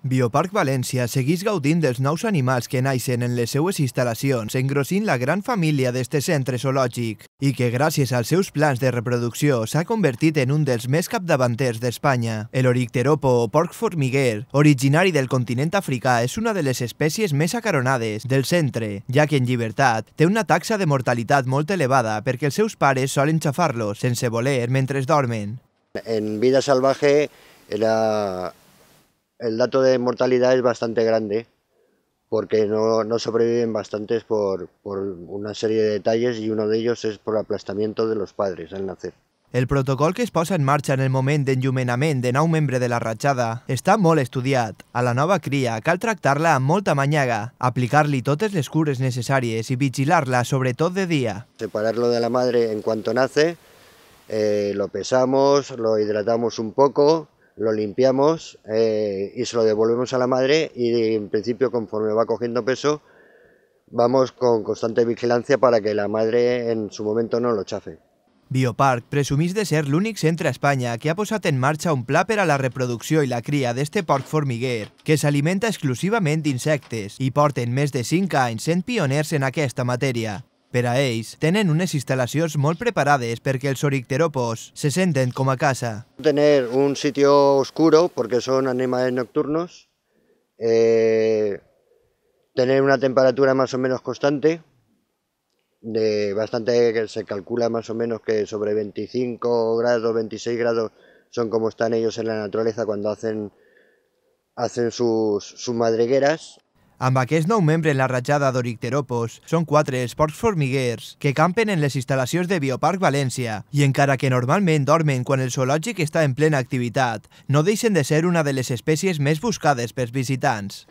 Bioparc València segueix gaudint dels nous animals que naixen en les seues instal·lacions, engrossint la gran família d'este centre zoològic, i que gràcies als seus plans de reproducció s'ha convertit en un dels més capdavanters d'Espanya. El oricteropo o porc formiguer, originari del continent africà, és una de les espècies més acaronades del centre, ja que en llibertat té una taxa de mortalitat molt elevada perquè els seus pares solen xafar-los sense voler mentre dormen. En vida salvaje, era el dato de mortalidad es bastante grande porque no, sobreviven bastantes por, una serie de detalles y uno de ellos es por aplastamiento de los padres al nacer. El protocolo que es posa en marcha en el momento de d'enllumenament de nou miembro de la rachada está molt estudiat. A la nueva cría cal tractar-la amb molta mañaga, aplicar-li totes les cures necessàries y vigilar sobre sobretot de día. Separarlo de la madre en cuanto nace, eh, lo pesamos, lo hidratamos un poco, lo limpiamos eh, y se lo devolvemos a la madre y en principio conforme va cogiendo peso vamos con constante vigilancia para que la madre en su momento no lo chafe. Biopark presumís de ser l'únic centre España que ha posado en marcha un plan para a la reproducción y la cría de este porc formiguer, que se alimenta s'alimenta exclusivament y porte en mes de 5 anys sent pioners en aquesta materia per a tenen unes instal·lacions molt preparades perquè els se senten como a casa. Tener un sitio oscuro porque son animales nocturnos, eh, tener una temperatura más o menos constante, de bastante que se calcula más o menos que sobre 25 grados, 26 grados son como están ellos en la naturaleza cuando hacen, sus madrigueras. Amb aquest nou membre en la ratjada d'Oricteropos són quatre els porcs formiguers que campen en les instal·lacions de Bioparc València i encara que normalment dormen quan el zoològic està en plena activitat, no deixen de ser una de les espècies més buscades pels visitants.